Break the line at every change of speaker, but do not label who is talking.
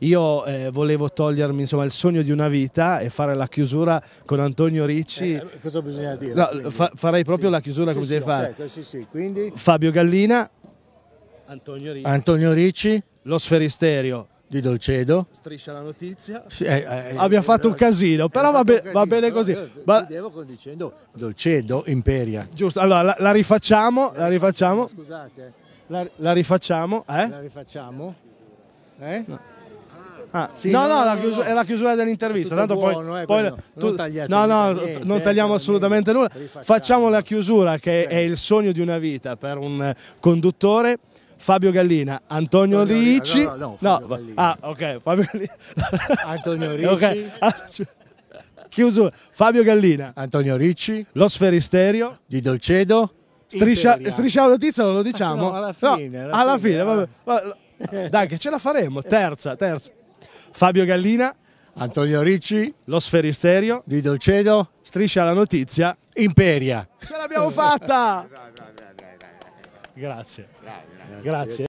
Io eh, volevo togliermi insomma, il sogno di una vita e fare la chiusura con Antonio Ricci. Eh, eh cosa bisogna dire? No, fa farei proprio sì. la chiusura sì, come sì, deve fare. Certo, quindi... Fabio Gallina, Antonio Ricci. Antonio Ricci. Lo Sferisterio di Dolcedo. Striscia la notizia. Sì, eh, eh, eh Abbiamo fatto un eh, casino, però va, be va, bene così. Ma... Devo dicendo Dolcedo Imperia. Giusto, allora la, la rifacciamo, la rifacciamo. Scusate. La, la rifacciamo, eh? La rifacciamo. Eh? No. Ah, ah, sì, no, no, no, no chiusura, è la chiusura dell'intervista. Tanto buono, poi, eh, poi tu, no, no, niente, non tagliamo eh, assolutamente nulla. Facciamo la chiusura che Bene. è il sogno di una vita per un eh, conduttore. Fabio Gallina, Antonio, Antonio Ricci. No, no, no, Fabio Ah, ok, Fabio Gallina. Antonio Ricci. Okay. Chiusura. Fabio Gallina. Antonio Ricci. Lo Sferisterio. Di Dolcedo. Striscia, strisciamo la notizia, non lo diciamo. No, alla fine. No, alla, fine, alla fine, eh. vabbè. Dai, che ce la faremo. Terza, terza. Fabio Gallina. Antonio Ricci, Lo Sferisterio, Di Dolcedo, Striscia la notizia, Imperia. Ce l'abbiamo fatta! Grazie. Grazie.